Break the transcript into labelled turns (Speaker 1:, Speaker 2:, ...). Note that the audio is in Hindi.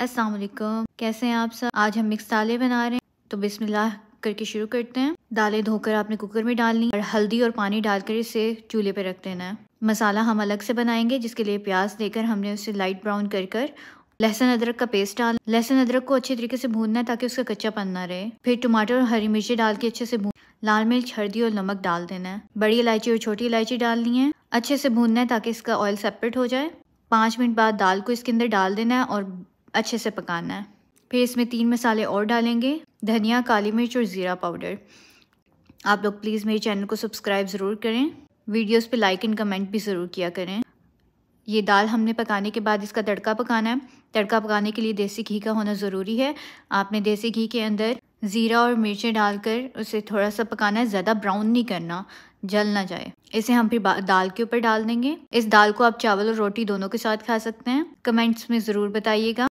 Speaker 1: अस्सलाम वालेकुम कैसे हैं आप सब आज हम मिक्स दालें बना रहे हैं तो बिस्मिल्लाह करके शुरू करते हैं दालें धोकर आपने कुकर में डालनी और हल्दी और पानी डालकर इसे चूल्हे पर रख देना है मसाला हम अलग से बनाएंगे जिसके लिए प्याज देकर हमने उसे लाइट ब्राउन कर कर लहसुन अदरक का पेस्ट डाल लहसुन अदरक को अच्छे तरीके से भूनना है ताकि उसका पन ना रहे फिर टमाटर और हरी मिर्ची डाल के अच्छे से भून लाल मिर्च हल्दी और नमक डाल देना है बड़ी इलायची और छोटी इलायची डालनी है अच्छे से भूनना है ताकि इसका ऑयल सेपरेट हो जाए पाँच मिनट बाद दाल को इसके अंदर डाल देना है और अच्छे से पकाना है फिर इसमें तीन मसाले और डालेंगे धनिया काली मिर्च और ज़ीरा पाउडर आप लोग प्लीज़ मेरे चैनल को सब्सक्राइब ज़रूर करें वीडियोस पे लाइक एंड कमेंट भी ज़रूर किया करें ये दाल हमने पकाने के बाद इसका तड़का पकाना है तड़का पकाने के लिए देसी घी का होना ज़रूरी है आपने देसी घी के अंदर ज़ीरा और मिर्चें डालकर उसे थोड़ा सा पकाना है ज़्यादा ब्राउन नहीं करना जल ना जाए इसे हम फिर दाल के ऊपर डाल देंगे इस दाल को आप चावल और रोटी दोनों के साथ खा सकते हैं कमेंट्स में ज़रूर बताइएगा